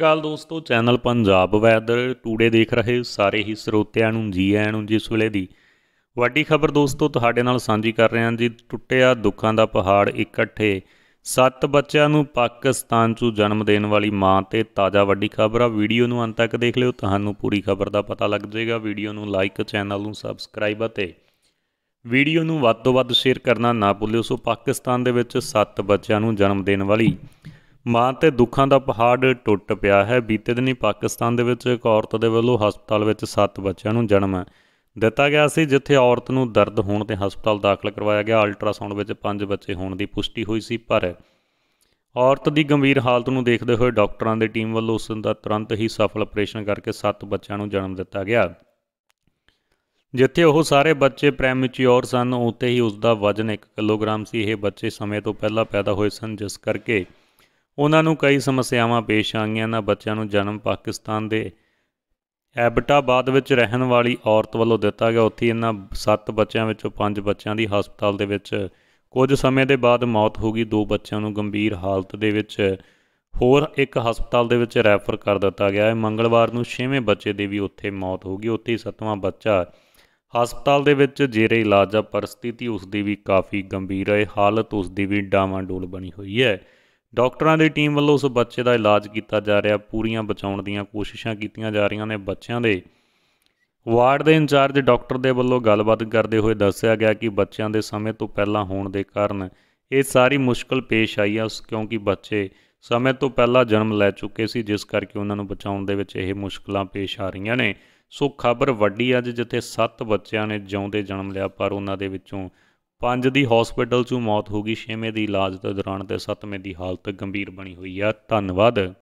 ਗੱਲ ਦੋਸਤੋ channel Punjab weather today ਦੇਖ ਰਹੇ ਸਾਰੇ ਹੀ ਸਰੋਤਿਆਂ ਨੂੰ ਜੀ ਆਇਆਂ ਨੂੰ ਜਿਸ ਵੇਲੇ ਦੀ ਵੱਡੀ ਖਬਰ ਦੋਸਤੋ ਤੁਹਾਡੇ ਨਾਲ ਸਾਂਝੀ ਕਰ ਰਹੇ ਹਾਂ ਜੀ ਟੁੱਟਿਆ ਦੁੱਖਾਂ ਦਾ ਪਹਾੜ ਇਕੱਠੇ ਸੱਤ ਬੱਚਿਆਂ ਨੂੰ ਪਾਕਿਸਤਾਨ 'ਚੋਂ ਜਨਮ ਦੇਣ ਵਾਲੀ ਮਾਂ ਤੇ ਤਾਜ਼ਾ ਵੱਡੀ ਖਬਰ ਆ ਵੀਡੀਓ ਨੂੰ ਅੰਤ ਤੱਕ ਦੇਖ ਲਿਓ ਤੁਹਾਨੂੰ ਪੂਰੀ ਖਬਰ ਦਾ ਪਤਾ ਲੱਗ ਜਾਏਗਾ ਵੀਡੀਓ ਨੂੰ ਲਾਈਕ ਚੈਨਲ ਨੂੰ ਸਬਸਕ੍ਰਾਈਬ ਅਤੇ ਵੀਡੀਓ ਨੂੰ ਵੱਧ ਤੋਂ ਵੱਧ ਸ਼ੇਅਰ ਕਰਨਾ ਨਾ ਭੁੱਲਿਓ ਸੋ ਪਾਕਿਸਤਾਨ ਦੇ ਵਿੱਚ ਸੱਤ ਬੱਚਿਆਂ ਨੂੰ ਜਨਮ ਦੇਣ ਵਾਲੀ ਮਾਂ ਤੇ ਦੁੱਖਾਂ ਦਾ ਪਹਾੜ ਟੁੱਟ ਪਿਆ ਹੈ ਬੀਤੇ ਦਿਨੀ ਪਾਕਿਸਤਾਨ ਦੇ ਵਿੱਚ ਇੱਕ ਔਰਤ ਦੇ ਵੱਲੋਂ ਹਸਪਤਾਲ ਵਿੱਚ 7 ਬੱਚਿਆਂ ਨੂੰ ਜਨਮ ਦਿੱਤਾ ਗਿਆ ਸੀ ਜਿੱਥੇ ਔਰਤ ਨੂੰ ਦਰਦ ਹੋਣ ਤੇ ਹਸਪਤਾਲ ਦਾਖਲ ਕਰਵਾਇਆ ਗਿਆ ਅਲਟਰਾਸਾਊਂਡ ਵਿੱਚ 5 ਬੱਚੇ ਹੋਣ ਦੀ ਪੁਸ਼ਟੀ ਹੋਈ ਸੀ ਪਰ ਔਰਤ ਦੀ ਗੰਭੀਰ ਹਾਲਤ ਨੂੰ ਦੇਖਦੇ ਹੋਏ ਡਾਕਟਰਾਂ ਦੀ ਟੀਮ ਵੱਲੋਂ ਉਸ ਦਾ ਤੁਰੰਤ ਹੀ ਸਫਲ ਆਪਰੇਸ਼ਨ ਕਰਕੇ 7 ਬੱਚਿਆਂ ਨੂੰ ਜਨਮ ਦਿੱਤਾ ਗਿਆ ਜਿੱਥੇ ਉਹ ਸਾਰੇ ਬੱਚੇ ਪ੍ਰੈਮੈਚੁਰ ਸਨ ਉੱਤੇ ਹੀ ਉਸ ਦਾ ਵਜ਼ਨ 1 ਕਿਲੋਗ੍ਰਾਮ ਸੀ ਇਹ ਬੱਚੇ ਸਮੇਂ ਤੋਂ ਪਹਿਲਾਂ ਪੈਦਾ ਹੋਏ ਸਨ ਜਿਸ ਕਰਕੇ ਉਹਨਾਂ ਨੂੰ ਕਈ ਸਮੱਸਿਆਵਾਂ ਪੇਸ਼ ਆਈਆਂ ਨਾ ਬੱਚਿਆਂ ਨੂੰ ਜਨਮ ਪਾਕਿਸਤਾਨ ਦੇ ਐਬਟਾਬਾਦ ਵਿੱਚ ਰਹਿਣ ਵਾਲੀ ਔਰਤ ਵੱਲੋਂ ਦਿੱਤਾ ਗਿਆ ਉੱਥੇ ਇਹਨਾਂ 7 ਬੱਚਿਆਂ ਵਿੱਚੋਂ 5 ਬੱਚਿਆਂ ਦੀ ਹਸਪਤਾਲ ਦੇ ਵਿੱਚ ਕੁਝ ਸਮੇਂ ਦੇ ਬਾਅਦ ਮੌਤ ਹੋ ਗਈ ਦੋ ਬੱਚਿਆਂ ਨੂੰ ਗੰਭੀਰ ਹਾਲਤ ਦੇ ਵਿੱਚ ਹੋਰ ਇੱਕ ਹਸਪਤਾਲ ਦੇ ਵਿੱਚ ਰੈਫਰ ਕਰ ਦਿੱਤਾ ਗਿਆ ਹੈ ਮੰਗਲਵਾਰ ਨੂੰ 6ਵੇਂ ਬੱਚੇ ਦੀ ਵੀ ਉੱਥੇ ਮੌਤ ਹੋ ਗਈ ਉੱਥੇ 7ਵਾਂ ਬੱਚਾ ਹਸਪਤਾਲ ਦੇ ਵਿੱਚ ਜੇਰੇ ਇਲਾਜ ਦਾ ਪਰ ਸਥਿਤੀ ਉਸ ਦੀ ਵੀ ਕਾਫੀ ਗੰਭੀਰ ਹੈ ਹਾਲਤ ਉਸ ਦੀ ਵੀ ਡੋਲ ਬਣੀ ਹੋਈ ਹੈ ਡਾਕਟਰਾਂ ਦੀ ਟੀਮ ਵੱਲੋਂ ਉਸ ਬੱਚੇ ਦਾ ਇਲਾਜ ਕੀਤਾ ਜਾ ਰਿਹਾ ਪੂਰੀਆਂ ਬਚਾਉਣ ਦੀਆਂ ਕੋਸ਼ਿਸ਼ਾਂ ਕੀਤੀਆਂ ਜਾ ਰਹੀਆਂ ਨੇ ਬੱਚਿਆਂ ਦੇ ਵਾਰਡ ਦੇ ਇੰਚਾਰਜ ਡਾਕਟਰ ਦੇ ਵੱਲੋਂ ਗੱਲਬਾਤ ਕਰਦੇ ਹੋਏ ਦੱਸਿਆ ਗਿਆ ਕਿ ਬੱਚਿਆਂ ਦੇ ਸਮੇਂ ਤੋਂ ਪਹਿਲਾਂ ਹੋਣ ਦੇ ਕਾਰਨ ਇਹ ਸਾਰੀ ਮੁਸ਼ਕਲ ਪੇਸ਼ ਆਈ ਆ ਕਿਉਂਕਿ ਬੱਚੇ ਸਮੇਂ ਤੋਂ ਪਹਿਲਾਂ ਜਨਮ ਲੈ ਚੁੱਕੇ ਸੀ ਜਿਸ ਕਰਕੇ ਉਹਨਾਂ ਨੂੰ ਬਚਾਉਣ ਦੇ ਵਿੱਚ ਇਹ ਮੁਸ਼ਕਲਾਂ ਪੇਸ਼ ਆ ਰਹੀਆਂ ਨੇ ਸੋ ਖਬਰ ਵੱਡੀ ਅੱਜ ਜਿੱਥੇ 7 ਬੱਚਿਆਂ ਨੇ ਜਿਉਂਦੇ ਜਨਮ ਲਿਆ ਪਰ ਉਹਨਾਂ ਦੇ ਵਿੱਚੋਂ ਪੰਜ ਦੀ ਹਸਪੀਟਲ 'ਚੋਂ ਮੌਤ ਹੋ ਗਈ ਛੇਵੇਂ ਦੀ ਇਲਾਜ ਦੇ ਦੌਰਾਨ ਤੇ ਸੱਤਵੇਂ ਦੀ ਹਾਲਤ ਗੰਭੀਰ ਬਣੀ ਹੋਈ ਆ ਧੰਨਵਾਦ